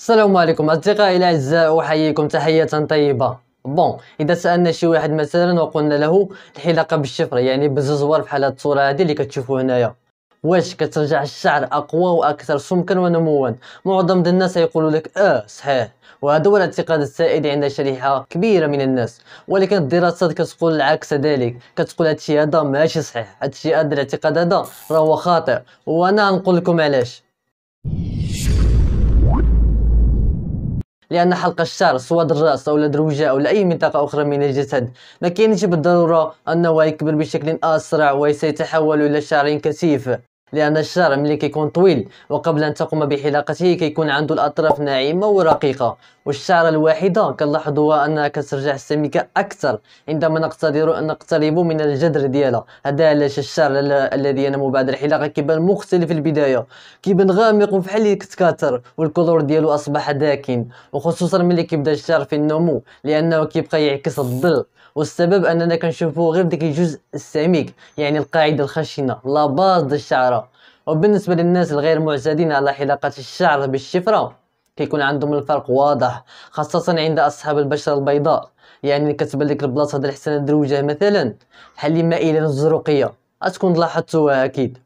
السلام عليكم اصدقائي الاعزاء احييكم تحيه طيبه بون اذا سالنا شي واحد مثلا وقلنا له الحلاقه بالشفره يعني بالززوار بحال هاد الصوره هادي اللي كتشوفوا هنايا واش كترجع الشعر اقوى واكثر سمكا ونموا معظم الناس يقولوا لك اه صحيح وهذا هو الاعتقاد السائد عند شريحه كبيره من الناس ولكن الدراسات كتقول العكس ذلك كتقول هادشي هذا ماشي صحيح هادشي هذا الاعتقاد هذا راه خاطئ وانا نقول لكم علاش لان حلق الشعر سواء الراس او الدروجه او لاي منطقه اخرى من الجسد ما كاينش بالضروره انه يكبر بشكل اسرع وسيتحول الى شعر كثيف لأن الشعر ملي كيكون طويل وقبل أن تقوم بحلاقته كيكون عنده الأطراف ناعمة ورقيقة والشعرة الواحدة كنلاحظوا أنها كترجع السميكة أكثر عندما نقتدر نقترب من الجذر ديالها هذا علاش الشعر الذي ينمو بعد الحلاقة كيبان مختلف في البداية كيبان غامق وفحال كتكاثر والكلور ديالو أصبح داكن وخصوصا ملي كيبدا الشعر في النمو لأنه كيبقى يعكس الظل والسبب اننا كنشوفو غير ديك الجزء السميك يعني القاعده الخشنه لا باز الشعره وبالنسبه للناس الغير معتادين على حلاقه الشعر بالشفره كيكون عندهم الفرق واضح خاصة عند أصحاب البشرة البيضاء يعني كتبان لك البلاصة ديال حسن الدروجة مثلا بحال اللي مائلة للزروقية أتكون لاحظتوها أكيد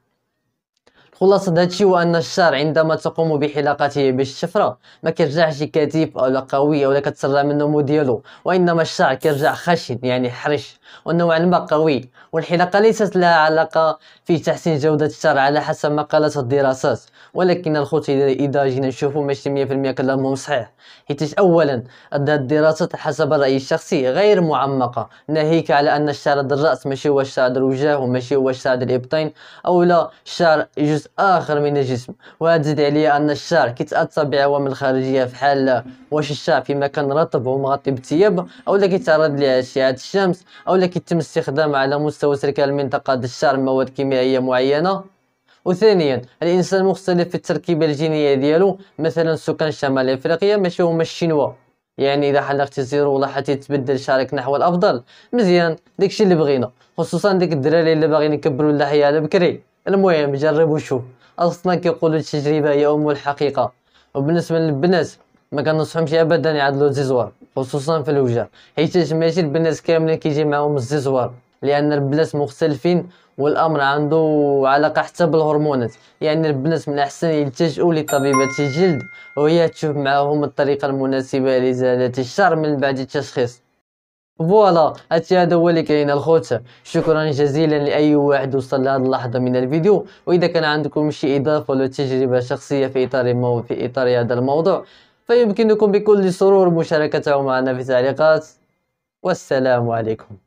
خلاصة هادشي هو ان الشعر عندما تقوم بحلاقته بالشفرة ما كيرجعش كتيف او قوي او كتسرع من النمو ديالو وانما الشعر كيرجع خشن يعني حرش ونوعا ما قوي والحلاقة ليست لها علاقة في تحسين جودة الشعر على حسب ما قالت الدراسات ولكن الخوت اذا جينا نشوفو ماشي مية المية كلامهم صحيح حيتاش اولا الدراسات حسب رايي الشخصي غير معمقة ناهيك على ان الشعر الراس ماشي هو الشعر الوجه وماشي هو الشعر الابطين او لا الشعر جزء جزء اخر من الجسم وتزيد زيد عليه ان الشعر كيتاثر بعوامل خارجيه في حال واش الشعر في مكان رطب ومغطي بالثياب او لا كيتعرض لاشعه الشمس او كيتم استخدام على مستوى تلك المنطقه ديال الشعر مواد كيميائيه معينه وثانيا الانسان مختلف في التركيبه الجينيه ديالو مثلا سكان شمال افريقيا ماشي هما الشينوا يعني اذا حلقتي زيرو ولا حتى شعرك نحو الافضل مزيان داكشي اللي بغينا خصوصا ديك الدراري اللي باغيين يكبروا اللحيه على بكري المهم جرب وشوف اصلا كيقولوا التجربه هي ام الحقيقه وبالنسبه للبنات ما كنصحهمش ابدا يعدلوا الزيزوار خصوصا في الوجه حيت ماشي البنات كاملين كيجي معاهم الزيزوار لان البنات مختلفين والامر عنده علاقه حتى بالهرمونات يعني البنات من الاحسن يلتجئوا لطبيبه الجلد وهي تشوف معهم الطريقه المناسبه لازاله الشعر من بعد التشخيص فوالا هادشي هذا هو اللي كاين الخوت شكرا جزيلا لاي واحد وصل لهاد اللحظه من الفيديو واذا كان عندكم شي اضافه ولا تجربه شخصيه في اطار مو... في اطار هذا الموضوع فيمكنكم بكل سرور مشاركته معنا في التعليقات والسلام عليكم